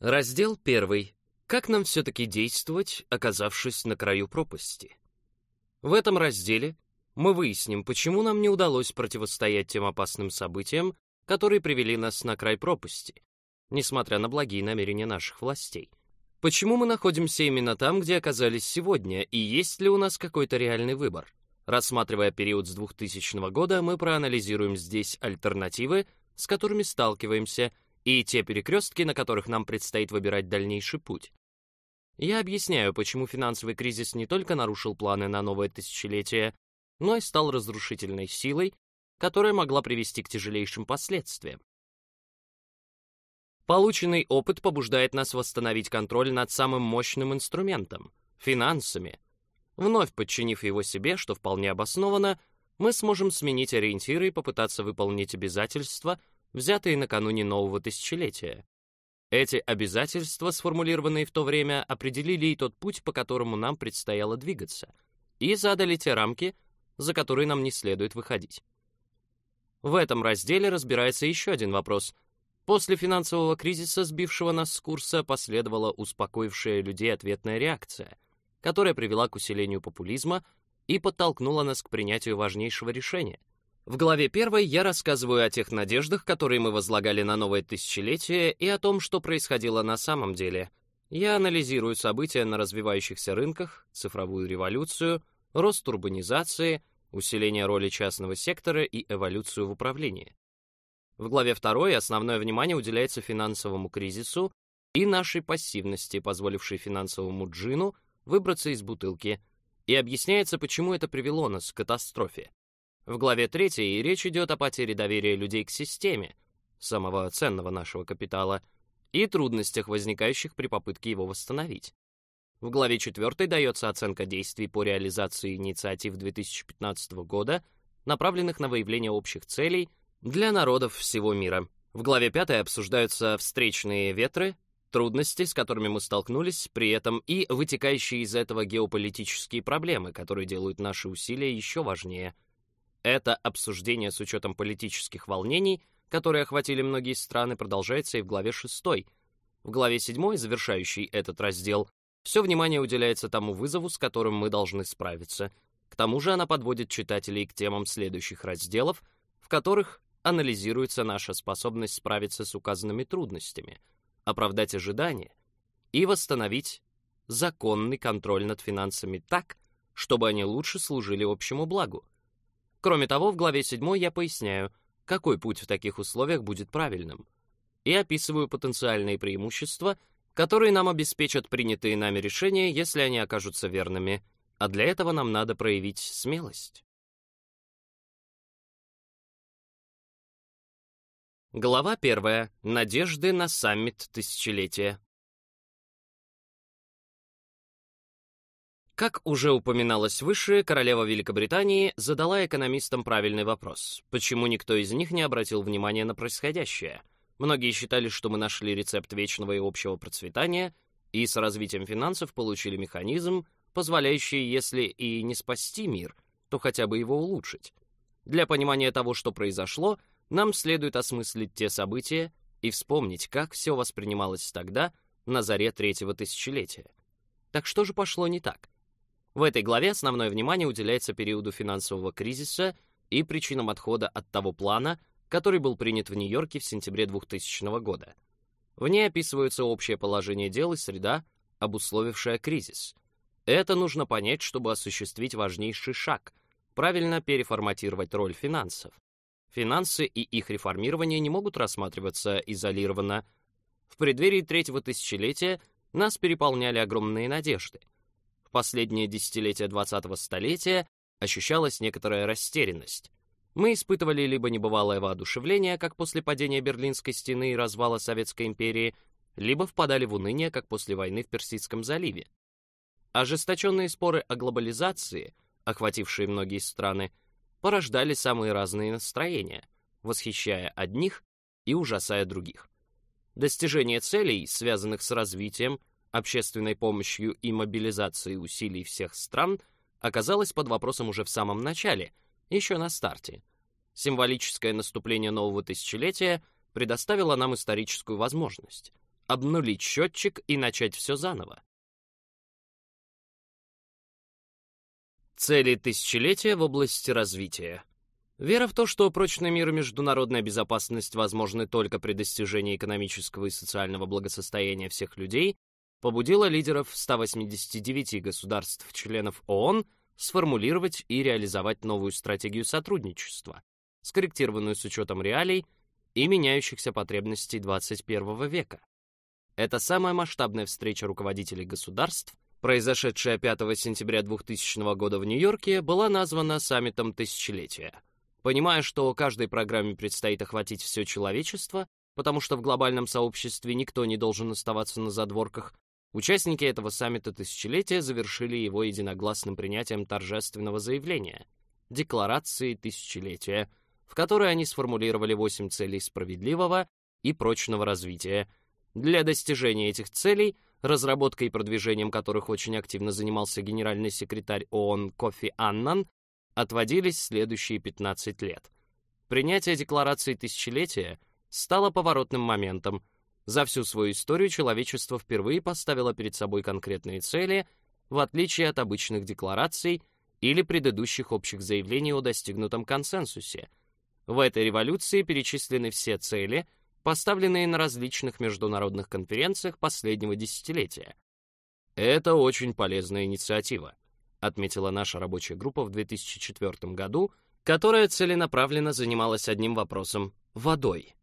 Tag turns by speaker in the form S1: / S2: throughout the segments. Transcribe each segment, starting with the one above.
S1: Раздел 1. Как нам все-таки действовать, оказавшись на краю пропасти? В этом разделе мы выясним, почему нам не удалось противостоять тем опасным событиям, которые привели нас на край пропасти, несмотря на благие намерения наших властей. Почему мы находимся именно там, где оказались сегодня, и есть ли у нас какой-то реальный выбор? Рассматривая период с 2000 года, мы проанализируем здесь альтернативы, с которыми сталкиваемся – и те перекрестки, на которых нам предстоит выбирать дальнейший путь. Я объясняю, почему финансовый кризис не только нарушил планы на новое тысячелетие, но и стал разрушительной силой, которая могла привести к тяжелейшим последствиям. Полученный опыт побуждает нас восстановить контроль над самым мощным инструментом — финансами. Вновь подчинив его себе, что вполне обосновано, мы сможем сменить ориентиры и попытаться выполнить обязательства — взятые накануне нового тысячелетия. Эти обязательства, сформулированные в то время, определили и тот путь, по которому нам предстояло двигаться, и задали те рамки, за которые нам не следует выходить. В этом разделе разбирается еще один вопрос. После финансового кризиса, сбившего нас с курса, последовала успокоившая людей ответная реакция, которая привела к усилению популизма и подтолкнула нас к принятию важнейшего решения в главе первой я рассказываю о тех надеждах, которые мы возлагали на новое тысячелетие, и о том, что происходило на самом деле. Я анализирую события на развивающихся рынках, цифровую революцию, рост урбанизации, усиление роли частного сектора и эволюцию в управлении. В главе второй основное внимание уделяется финансовому кризису и нашей пассивности, позволившей финансовому джину выбраться из бутылки, и объясняется, почему это привело нас к катастрофе. В главе 3 речь идет о потере доверия людей к системе, самого ценного нашего капитала, и трудностях, возникающих при попытке его восстановить. В главе 4 дается оценка действий по реализации инициатив 2015 года, направленных на выявление общих целей для народов всего мира. В главе 5 обсуждаются встречные ветры, трудности, с которыми мы столкнулись, при этом и вытекающие из этого геополитические проблемы, которые делают наши усилия еще важнее – это обсуждение с учетом политических волнений, которые охватили многие страны, продолжается и в главе 6. В главе 7, завершающей этот раздел, все внимание уделяется тому вызову, с которым мы должны справиться. К тому же она подводит читателей к темам следующих разделов, в которых анализируется наша способность справиться с указанными трудностями, оправдать ожидания и восстановить законный контроль над финансами так, чтобы они лучше служили общему благу, Кроме того, в главе 7 я поясняю, какой путь в таких условиях будет правильным, и описываю потенциальные преимущества, которые нам обеспечат принятые нами решения, если они окажутся верными, а для этого нам надо проявить смелость. Глава 1. Надежды на саммит тысячелетия. Как уже упоминалось выше, королева Великобритании задала экономистам правильный вопрос. Почему никто из них не обратил внимания на происходящее? Многие считали, что мы нашли рецепт вечного и общего процветания, и с развитием финансов получили механизм, позволяющий, если и не спасти мир, то хотя бы его улучшить. Для понимания того, что произошло, нам следует осмыслить те события и вспомнить, как все воспринималось тогда, на заре третьего тысячелетия. Так что же пошло не так? В этой главе основное внимание уделяется периоду финансового кризиса и причинам отхода от того плана, который был принят в Нью-Йорке в сентябре 2000 года. В ней описываются общее положение дел и среда, обусловившая кризис. Это нужно понять, чтобы осуществить важнейший шаг — правильно переформатировать роль финансов. Финансы и их реформирование не могут рассматриваться изолированно. В преддверии третьего тысячелетия нас переполняли огромные надежды — последнее десятилетие 20-го столетия ощущалась некоторая растерянность. Мы испытывали либо небывалое воодушевление, как после падения Берлинской стены и развала Советской империи, либо впадали в уныние, как после войны в Персидском заливе. Ожесточенные споры о глобализации, охватившие многие страны, порождали самые разные настроения, восхищая одних и ужасая других. Достижение целей, связанных с развитием, общественной помощью и мобилизацией усилий всех стран оказалась под вопросом уже в самом начале, еще на старте. Символическое наступление нового тысячелетия предоставило нам историческую возможность обнулить счетчик и начать все заново. Цели тысячелетия в области развития. Вера в то, что прочный мир и международная безопасность возможны только при достижении экономического и социального благосостояния всех людей, побудило лидеров 189 государств-членов ООН сформулировать и реализовать новую стратегию сотрудничества, скорректированную с учетом реалий и меняющихся потребностей 21 века. Это самая масштабная встреча руководителей государств, произошедшая 5 сентября 2000 года в Нью-Йорке, была названа саммитом тысячелетия. Понимая, что каждой программе предстоит охватить все человечество, потому что в глобальном сообществе никто не должен оставаться на задворках, Участники этого саммита тысячелетия завершили его единогласным принятием торжественного заявления — Декларации тысячелетия, в которой они сформулировали восемь целей справедливого и прочного развития. Для достижения этих целей, разработкой и продвижением которых очень активно занимался генеральный секретарь ООН Кофи Аннан, отводились следующие 15 лет. Принятие Декларации тысячелетия стало поворотным моментом — за всю свою историю человечество впервые поставило перед собой конкретные цели, в отличие от обычных деклараций или предыдущих общих заявлений о достигнутом консенсусе. В этой революции перечислены все цели, поставленные на различных международных конференциях последнего десятилетия. «Это очень полезная инициатива», отметила наша рабочая группа в 2004 году, которая целенаправленно занималась одним вопросом — водой.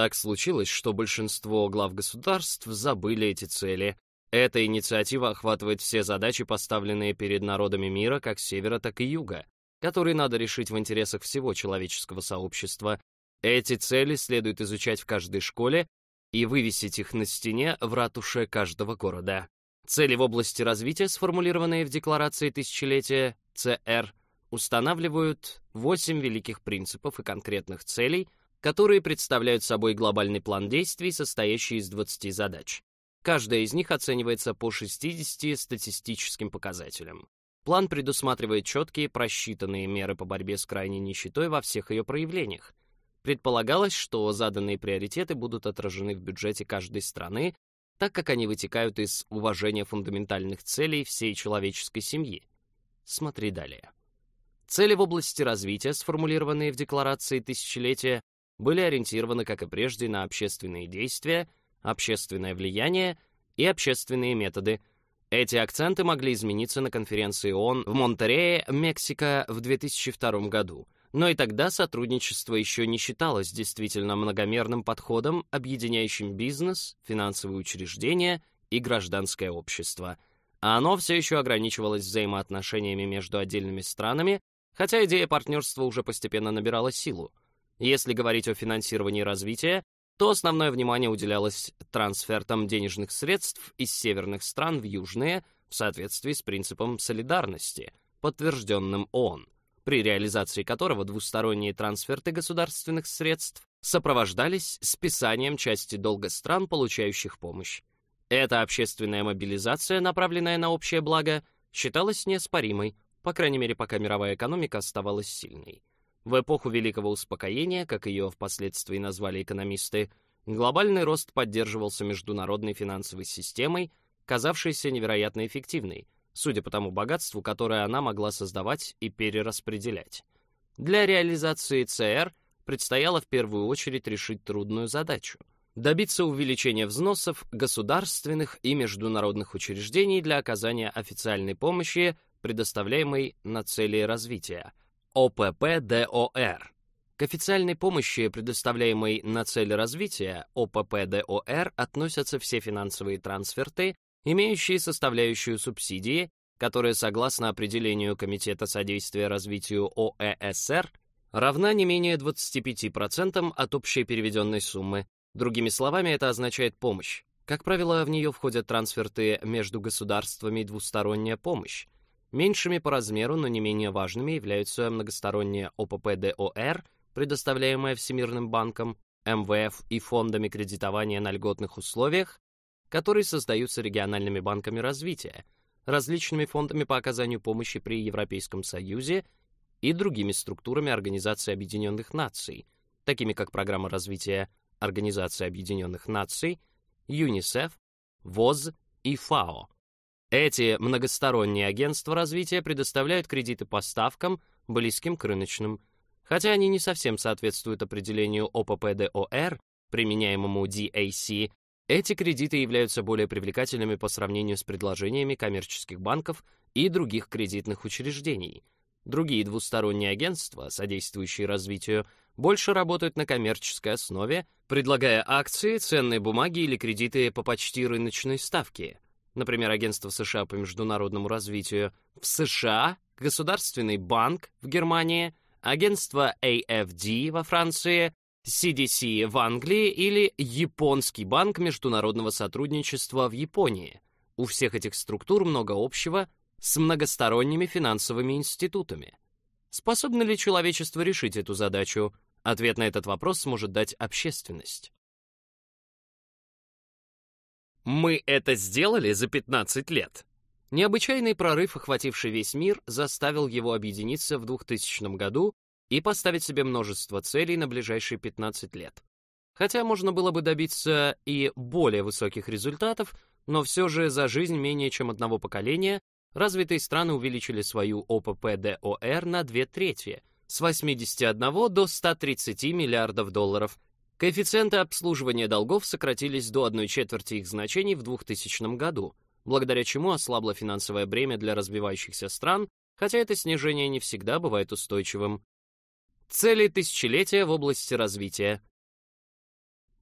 S1: Так случилось, что большинство глав государств забыли эти цели. Эта инициатива охватывает все задачи, поставленные перед народами мира, как севера, так и юга, которые надо решить в интересах всего человеческого сообщества. Эти цели следует изучать в каждой школе и вывесить их на стене в ратуше каждого города. Цели в области развития, сформулированные в Декларации тысячелетия ЦР, устанавливают восемь великих принципов и конкретных целей – которые представляют собой глобальный план действий, состоящий из 20 задач. Каждая из них оценивается по 60 статистическим показателям. План предусматривает четкие, просчитанные меры по борьбе с крайней нищетой во всех ее проявлениях. Предполагалось, что заданные приоритеты будут отражены в бюджете каждой страны, так как они вытекают из уважения фундаментальных целей всей человеческой семьи. Смотри далее. Цели в области развития, сформулированные в Декларации тысячелетия, были ориентированы, как и прежде, на общественные действия, общественное влияние и общественные методы. Эти акценты могли измениться на конференции ООН в Монтерее, Мексика, в 2002 году. Но и тогда сотрудничество еще не считалось действительно многомерным подходом, объединяющим бизнес, финансовые учреждения и гражданское общество. А оно все еще ограничивалось взаимоотношениями между отдельными странами, хотя идея партнерства уже постепенно набирала силу. Если говорить о финансировании развития, то основное внимание уделялось трансфертам денежных средств из северных стран в южные в соответствии с принципом солидарности, подтвержденным ООН, при реализации которого двусторонние трансферты государственных средств сопровождались списанием части долга стран, получающих помощь. Эта общественная мобилизация, направленная на общее благо, считалась неоспоримой, по крайней мере, пока мировая экономика оставалась сильной. В эпоху Великого Успокоения, как ее впоследствии назвали экономисты, глобальный рост поддерживался международной финансовой системой, казавшейся невероятно эффективной, судя по тому богатству, которое она могла создавать и перераспределять. Для реализации ЦР предстояло в первую очередь решить трудную задачу — добиться увеличения взносов государственных и международных учреждений для оказания официальной помощи, предоставляемой на цели развития — ОППДОР. К официальной помощи, предоставляемой на цели развития ОППДОР, относятся все финансовые трансферты, имеющие составляющую субсидии, которая, согласно определению Комитета содействия развитию ОЭСР, э равна не менее 25% от общей переведенной суммы. Другими словами, это означает помощь. Как правило, в нее входят трансферты между государствами и двусторонняя помощь, Меньшими по размеру, но не менее важными являются многосторонняя ОППДОР, предоставляемая Всемирным банком, МВФ и фондами кредитования на льготных условиях, которые создаются региональными банками развития, различными фондами по оказанию помощи при Европейском Союзе и другими структурами Организации Объединенных Наций, такими как Программа развития Организации Объединенных Наций, ЮНИСЕФ, ВОЗ и ФАО. Эти многосторонние агентства развития предоставляют кредиты по ставкам, близким к рыночным. Хотя они не совсем соответствуют определению ОППДОР, применяемому DAC, эти кредиты являются более привлекательными по сравнению с предложениями коммерческих банков и других кредитных учреждений. Другие двусторонние агентства, содействующие развитию, больше работают на коммерческой основе, предлагая акции, ценные бумаги или кредиты по почти рыночной ставке – например, Агентство США по международному развитию, в США, Государственный банк в Германии, агентство AFD во Франции, CDC в Англии или Японский банк международного сотрудничества в Японии. У всех этих структур много общего с многосторонними финансовыми институтами. Способно ли человечество решить эту задачу? Ответ на этот вопрос сможет дать общественность. Мы это сделали за 15 лет. Необычайный прорыв, охвативший весь мир, заставил его объединиться в 2000 году и поставить себе множество целей на ближайшие 15 лет. Хотя можно было бы добиться и более высоких результатов, но все же за жизнь менее чем одного поколения развитые страны увеличили свою ОППДОР на две трети, с 81 до 130 миллиардов долларов Коэффициенты обслуживания долгов сократились до одной четверти их значений в 2000 году, благодаря чему ослабло финансовое бремя для развивающихся стран, хотя это снижение не всегда бывает устойчивым. Цели тысячелетия в области развития.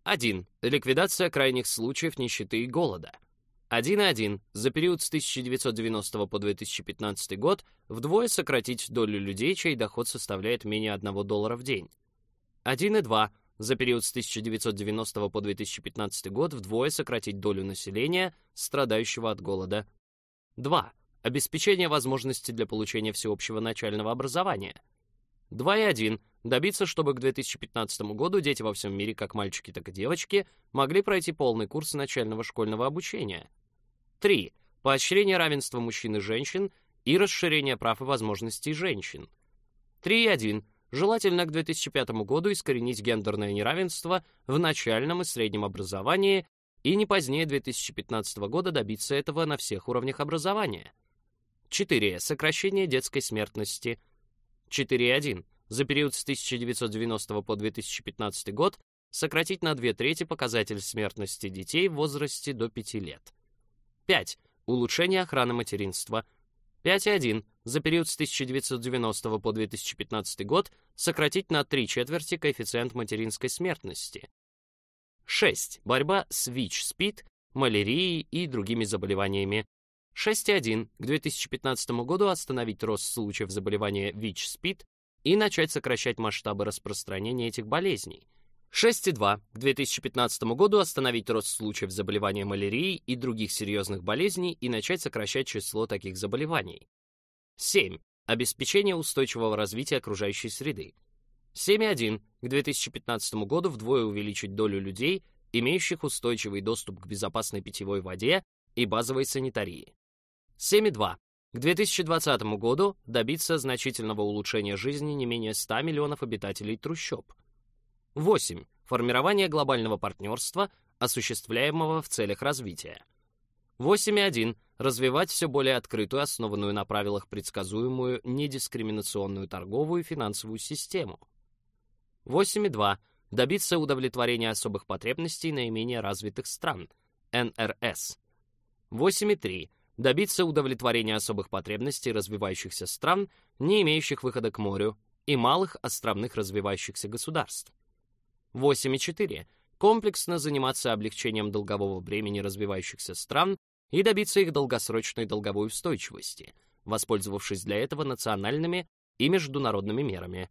S1: 1. Ликвидация крайних случаев нищеты и голода. 1.1. За период с 1990 по 2015 год вдвое сократить долю людей, чей доход составляет менее 1 доллара в день. 1.2 за период с 1990 по 2015 год вдвое сократить долю населения, страдающего от голода. 2. Обеспечение возможности для получения всеобщего начального образования. 2.1. Добиться, чтобы к 2015 году дети во всем мире, как мальчики, так и девочки, могли пройти полный курс начального школьного обучения. 3. Поощрение равенства мужчин и женщин и расширение прав и возможностей женщин. 3.1 желательно к 2005 году искоренить гендерное неравенство в начальном и среднем образовании и не позднее 2015 года добиться этого на всех уровнях образования. 4. Сокращение детской смертности. 4.1. За период с 1990 по 2015 год сократить на две трети показатель смертности детей в возрасте до 5 лет. 5. Улучшение охраны материнства. 5.1 за период с 1990 по 2015 год сократить на три четверти коэффициент материнской смертности. 6. Борьба с ВИЧ-СПИД, малярией и другими заболеваниями. 6.1. К 2015 году остановить рост случаев заболевания ВИЧ-СПИД и начать сокращать масштабы распространения этих болезней. 6.2. К 2015 году остановить рост случаев заболевания малярией и других серьезных болезней и начать сокращать число таких заболеваний. 7. Обеспечение устойчивого развития окружающей среды. 7.1. К 2015 году вдвое увеличить долю людей, имеющих устойчивый доступ к безопасной питьевой воде и базовой санитарии. 7.2. К 2020 году добиться значительного улучшения жизни не менее 100 миллионов обитателей трущоб. 8. Формирование глобального партнерства, осуществляемого в целях развития. 8.1. Развивать все более открытую, основанную на правилах предсказуемую, недискриминационную торговую и финансовую систему. 8.2. Добиться удовлетворения особых потребностей наименее развитых стран. НРС. 8.3. Добиться удовлетворения особых потребностей развивающихся стран, не имеющих выхода к морю, и малых островных развивающихся государств. 8.4. Комплексно заниматься облегчением долгового бремени развивающихся стран и добиться их долгосрочной долговой устойчивости, воспользовавшись для этого национальными и международными мерами.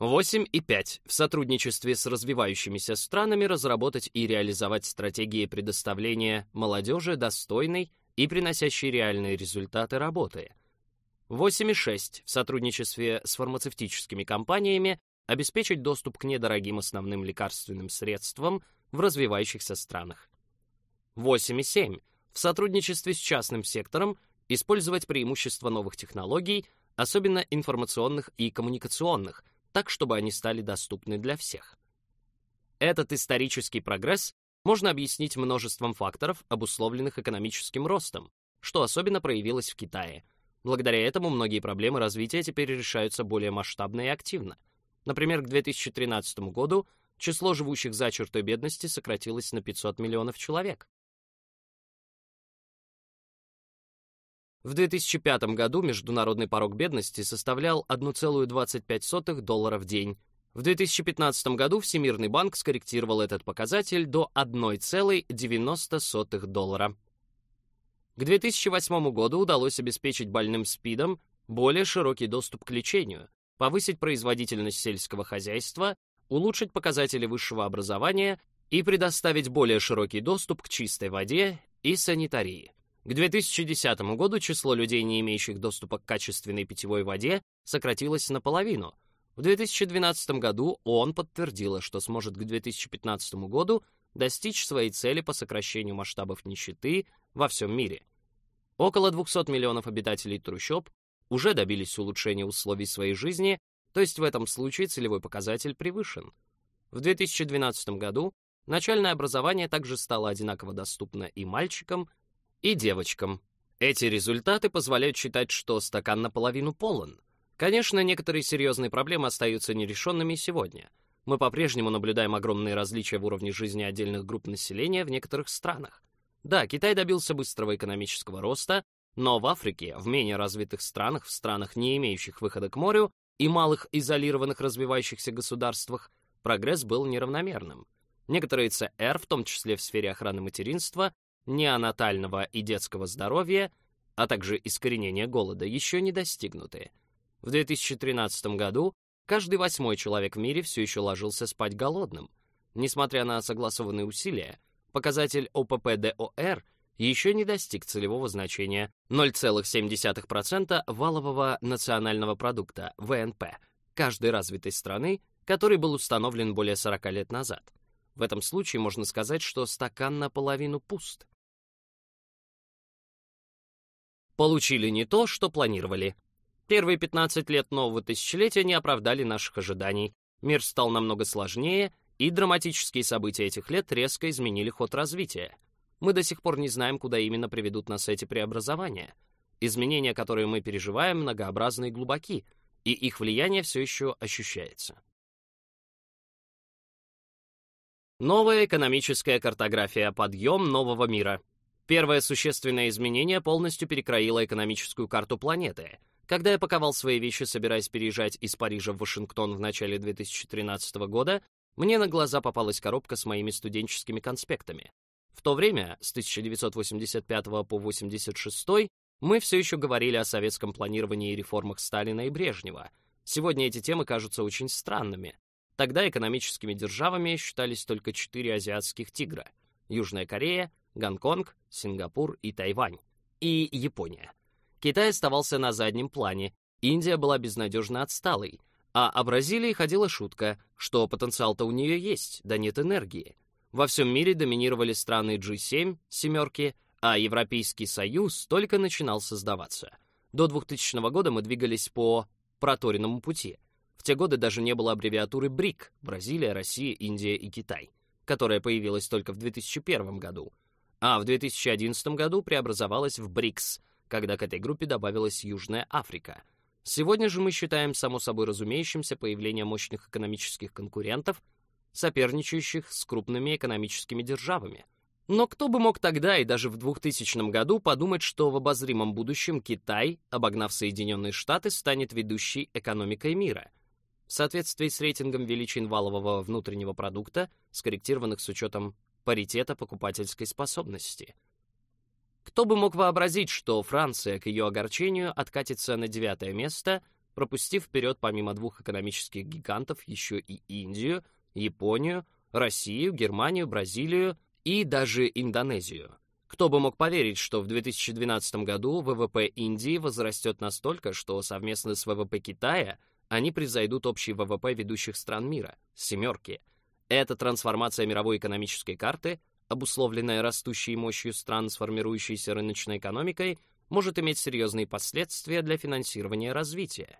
S1: 8 и 5. В сотрудничестве с развивающимися странами разработать и реализовать стратегии предоставления молодежи достойной и приносящей реальные результаты работы. 8 и 6. В сотрудничестве с фармацевтическими компаниями обеспечить доступ к недорогим основным лекарственным средствам в развивающихся странах. 8 и 7 в сотрудничестве с частным сектором использовать преимущества новых технологий, особенно информационных и коммуникационных, так, чтобы они стали доступны для всех. Этот исторический прогресс можно объяснить множеством факторов, обусловленных экономическим ростом, что особенно проявилось в Китае. Благодаря этому многие проблемы развития теперь решаются более масштабно и активно. Например, к 2013 году число живущих за чертой бедности сократилось на 500 миллионов человек, В 2005 году международный порог бедности составлял 1,25 доллара в день. В 2015 году Всемирный банк скорректировал этот показатель до 1,90 доллара. К 2008 году удалось обеспечить больным СПИДом более широкий доступ к лечению, повысить производительность сельского хозяйства, улучшить показатели высшего образования и предоставить более широкий доступ к чистой воде и санитарии. К 2010 году число людей, не имеющих доступа к качественной питьевой воде, сократилось наполовину. В 2012 году ООН подтвердила, что сможет к 2015 году достичь своей цели по сокращению масштабов нищеты во всем мире. Около 200 миллионов обитателей трущоб уже добились улучшения условий своей жизни, то есть в этом случае целевой показатель превышен. В 2012 году начальное образование также стало одинаково доступно и мальчикам, и девочкам. Эти результаты позволяют считать, что стакан наполовину полон. Конечно, некоторые серьезные проблемы остаются нерешенными сегодня. Мы по-прежнему наблюдаем огромные различия в уровне жизни отдельных групп населения в некоторых странах. Да, Китай добился быстрого экономического роста, но в Африке, в менее развитых странах, в странах, не имеющих выхода к морю, и малых изолированных развивающихся государствах, прогресс был неравномерным. Некоторые ЦР, в том числе в сфере охраны материнства, неонатального и детского здоровья, а также искоренения голода, еще не достигнуты. В 2013 году каждый восьмой человек в мире все еще ложился спать голодным. Несмотря на согласованные усилия, показатель ОППДОР еще не достиг целевого значения 0,7% валового национального продукта, ВНП, каждой развитой страны, который был установлен более 40 лет назад. В этом случае можно сказать, что стакан наполовину пуст получили не то, что планировали. Первые 15 лет нового тысячелетия не оправдали наших ожиданий. Мир стал намного сложнее, и драматические события этих лет резко изменили ход развития. Мы до сих пор не знаем, куда именно приведут нас эти преобразования. Изменения, которые мы переживаем, многообразны и глубоки, и их влияние все еще ощущается. Новая экономическая картография «Подъем нового мира» Первое существенное изменение полностью перекроило экономическую карту планеты. Когда я паковал свои вещи, собираясь переезжать из Парижа в Вашингтон в начале 2013 года, мне на глаза попалась коробка с моими студенческими конспектами. В то время, с 1985 по 1986, мы все еще говорили о советском планировании и реформах Сталина и Брежнева. Сегодня эти темы кажутся очень странными. Тогда экономическими державами считались только четыре азиатских тигра — Южная Корея, Гонконг, Сингапур и Тайвань. И Япония. Китай оставался на заднем плане, Индия была безнадежно отсталой, а о Бразилии ходила шутка, что потенциал-то у нее есть, да нет энергии. Во всем мире доминировали страны G7, «семерки», а Европейский Союз только начинал создаваться. До 2000 года мы двигались по проторенному пути. В те годы даже не было аббревиатуры БРИК – Бразилия, Россия, Индия и Китай, которая появилась только в 2001 году – а в 2011 году преобразовалась в БРИКС, когда к этой группе добавилась Южная Африка. Сегодня же мы считаем само собой разумеющимся появление мощных экономических конкурентов, соперничающих с крупными экономическими державами. Но кто бы мог тогда и даже в 2000 году подумать, что в обозримом будущем Китай, обогнав Соединенные Штаты, станет ведущей экономикой мира – в соответствии с рейтингом величин валового внутреннего продукта, скорректированных с учетом паритета покупательской способности. Кто бы мог вообразить, что Франция к ее огорчению откатится на девятое место, пропустив вперед помимо двух экономических гигантов еще и Индию, Японию, Россию, Германию, Бразилию и даже Индонезию. Кто бы мог поверить, что в 2012 году ВВП Индии возрастет настолько, что совместно с ВВП Китая они превзойдут общий ВВП ведущих стран мира — «семерки», — эта трансформация мировой экономической карты, обусловленная растущей мощью стран с формирующейся рыночной экономикой, может иметь серьезные последствия для финансирования развития.